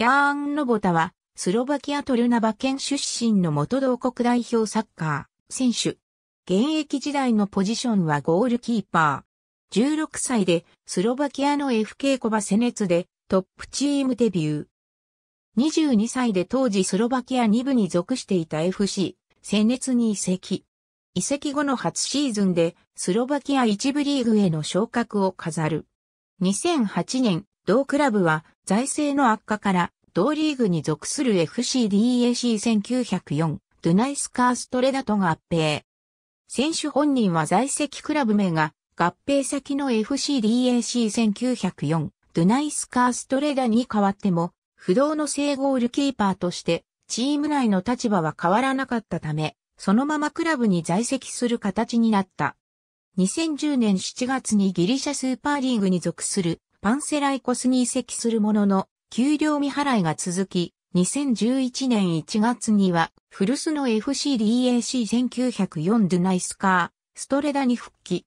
ヤーン・ロボタは、スロバキアトルナバ県出身の元同国代表サッカー選手。現役時代のポジションはゴールキーパー。16歳でスロバキアの FK コバセネツでトップチームデビュー。22歳で当時スロバキア2部に属していた FC セネツに移籍。移籍後の初シーズンでスロバキア1部リーグへの昇格を飾る。2008年同クラブは財政の悪化から同リーグに属する FCDAC1904 ドゥナイスカーストレダと合併。選手本人は在籍クラブ名が合併先の FCDAC1904 ドゥナイスカーストレダに変わっても不動の正ゴールキーパーとしてチーム内の立場は変わらなかったため、そのままクラブに在籍する形になった。2010年7月にギリシャスーパーリーグに属するパンセライコスに移籍するものの、給料未払いが続き、2011年1月には、古巣の FCDAC1904 ドゥナイスカー、ストレダに復帰。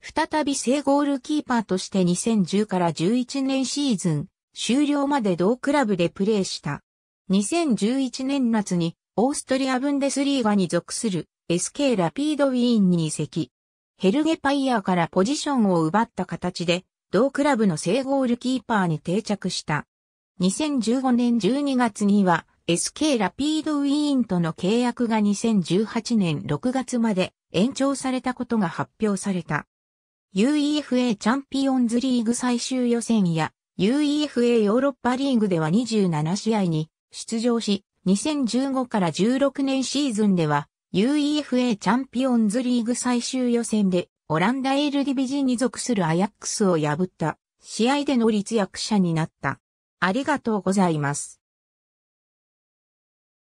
再び正ゴールキーパーとして2010から11年シーズン、終了まで同クラブでプレーした。2011年夏に、オーストリアブンデスリーガに属する SK ラピードウィーンに移籍。ヘルゲパイヤーからポジションを奪った形で同クラブの正ゴールキーパーに定着した。2015年12月には SK ラピードウィーンとの契約が2018年6月まで延長されたことが発表された。UEFA チャンピオンズリーグ最終予選や UEFA ヨーロッパリーグでは27試合に出場し、2015から16年シーズンでは UEFA チャンピオンズリーグ最終予選でオランダエールディビジに属するアヤックスを破った試合での立役者になった。ありがとうございます。